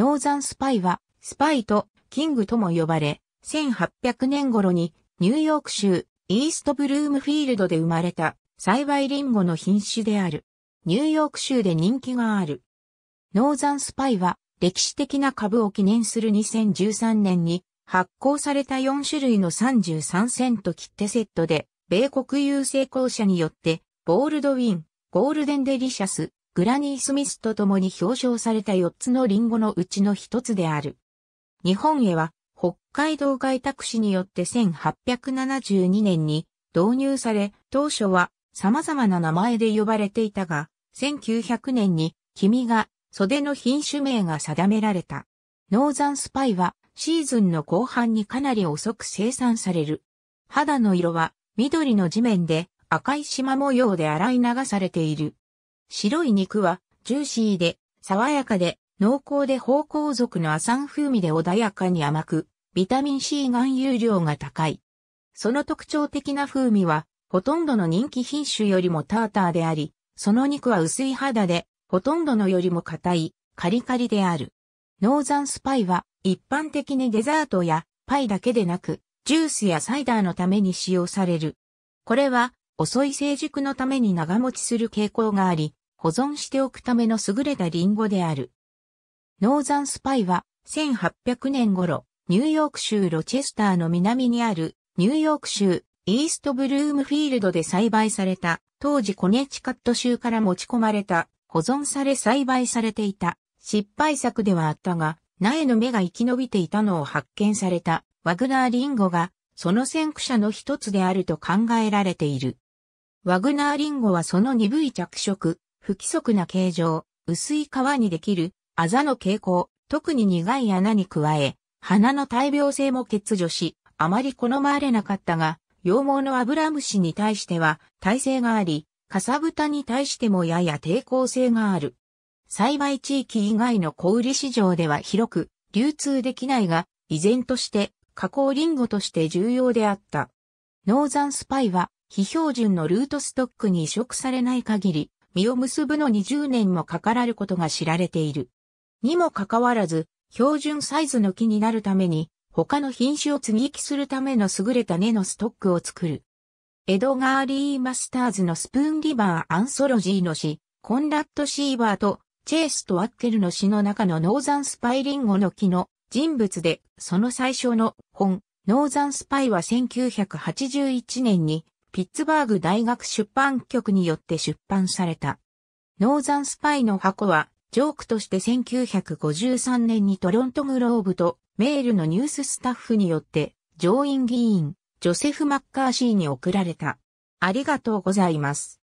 ノーザンスパイは、スパイとキングとも呼ばれ、1800年頃にニューヨーク州イーストブルームフィールドで生まれた栽培リンゴの品種である。ニューヨーク州で人気がある。ノーザンスパイは歴史的な株を記念する2013年に発行された4種類の33セント切手セットで米国有成功者によってボールドウィン、ゴールデンデリシャス、グラニー・スミスと共に表彰された4つのリンゴのうちの1つである。日本へは、北海道開拓使によって1872年に導入され、当初は様々な名前で呼ばれていたが、1900年に君が袖の品種名が定められた。ノーザンスパイはシーズンの後半にかなり遅く生産される。肌の色は緑の地面で赤い縞模様で洗い流されている。白い肉は、ジューシーで、爽やかで、濃厚で芳香族のアサン風味で穏やかに甘く、ビタミン C 含有量が高い。その特徴的な風味は、ほとんどの人気品種よりもターターであり、その肉は薄い肌で、ほとんどのよりも硬い、カリカリである。ノーザンスパイは、一般的にデザートやパイだけでなく、ジュースやサイダーのために使用される。これは、遅い成熟のために長持ちする傾向があり、保存しておくための優れたリンゴである。ノーザンスパイは1800年頃、ニューヨーク州ロチェスターの南にあるニューヨーク州イーストブルームフィールドで栽培された当時コネチカット州から持ち込まれた保存され栽培されていた失敗作ではあったが苗の芽が生き延びていたのを発見されたワグナーリンゴがその先駆者の一つであると考えられている。ワグナーリンゴはその鈍い着色、不規則な形状、薄い皮にできる、あざの傾向、特に苦い穴に加え、鼻の大病性も欠如し、あまり好まれなかったが、羊毛のアブラムシに対しては耐性があり、かさぶたに対してもやや抵抗性がある。栽培地域以外の小売市場では広く流通できないが、依然として加工リンゴとして重要であった。ノーザンスパイは非標準のルートストックに移植されない限り、実を結ぶの2 0年もかからることが知られている。にもかかわらず、標準サイズの木になるために、他の品種を継ぎ木するための優れた根のストックを作る。エドガー・リー・マスターズのスプーン・リバー・アンソロジーの詩、コンラッド・シーバーとチェイスとワッケルの詩の中のノーザン・スパイ・リンゴの木の人物で、その最初の本、ノーザン・スパイは1981年にピッツバーグ大学出版局によって出版された。ノーザンスパイの箱は、ジョークとして1953年にトロントグローブとメールのニューススタッフによって、上院議員、ジョセフ・マッカーシーに送られた。ありがとうございます。